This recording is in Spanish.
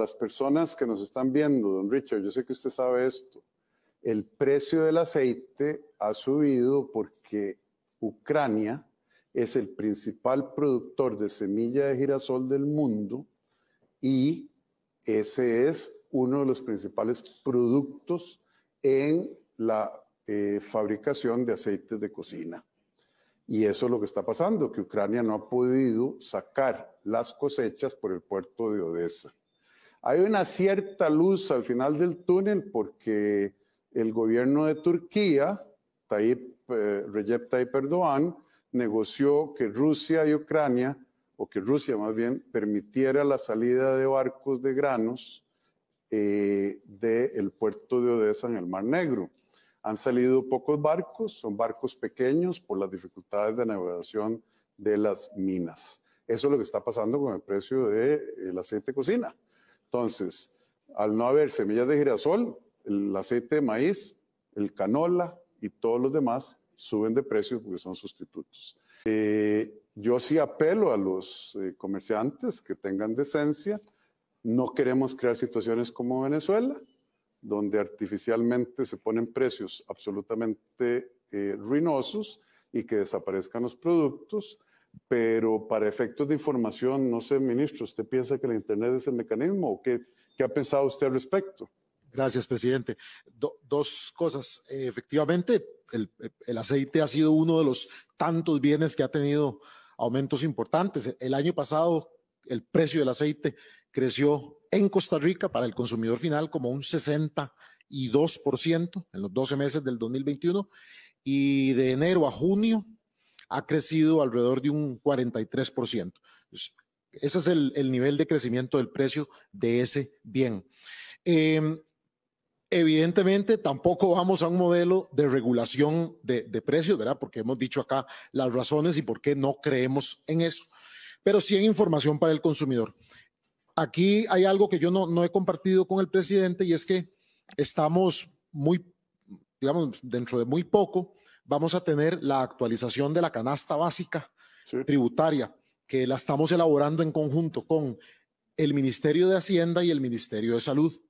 las personas que nos están viendo, don Richard, yo sé que usted sabe esto, el precio del aceite ha subido porque Ucrania es el principal productor de semilla de girasol del mundo y ese es uno de los principales productos en la eh, fabricación de aceites de cocina. Y eso es lo que está pasando, que Ucrania no ha podido sacar las cosechas por el puerto de Odessa. Hay una cierta luz al final del túnel porque el gobierno de Turquía, Tayyip, eh, Recep Tayyip Erdogan, negoció que Rusia y Ucrania, o que Rusia más bien, permitiera la salida de barcos de granos eh, del puerto de Odessa en el Mar Negro. Han salido pocos barcos, son barcos pequeños por las dificultades de navegación de las minas. Eso es lo que está pasando con el precio del aceite de cocina. Entonces, al no haber semillas de girasol, el aceite de maíz, el canola y todos los demás suben de precio porque son sustitutos. Eh, yo sí apelo a los eh, comerciantes que tengan decencia. No queremos crear situaciones como Venezuela, donde artificialmente se ponen precios absolutamente eh, ruinosos y que desaparezcan los productos pero para efectos de información, no sé, ministro, ¿usted piensa que el Internet es el mecanismo o qué, ha pensado usted al respecto? Gracias, presidente. dos cosas. Eh, efectivamente, el, el, aceite ha sido uno de los tantos bienes que ha tenido aumentos importantes. El año pasado, el precio del aceite creció en Costa Rica para el consumidor final como un 62% en los 12 meses del 2021 y de enero a junio ha crecido alrededor de un 43%. ese es el, el, nivel de crecimiento del precio de ese bien. Em, evidentemente, tampoco vamos a un modelo de regulación de, de precios, ¿verdad? Porque hemos dicho acá las razones y por qué no creemos en eso, pero sí en información para el consumidor. Aquí hay algo que yo no, no he compartido con el presidente y es que estamos muy, digamos, dentro de muy poco, vamos a tener la actualización de la canasta básica tributaria, que la estamos elaborando en conjunto con el Ministerio de Hacienda y el Ministerio de Salud.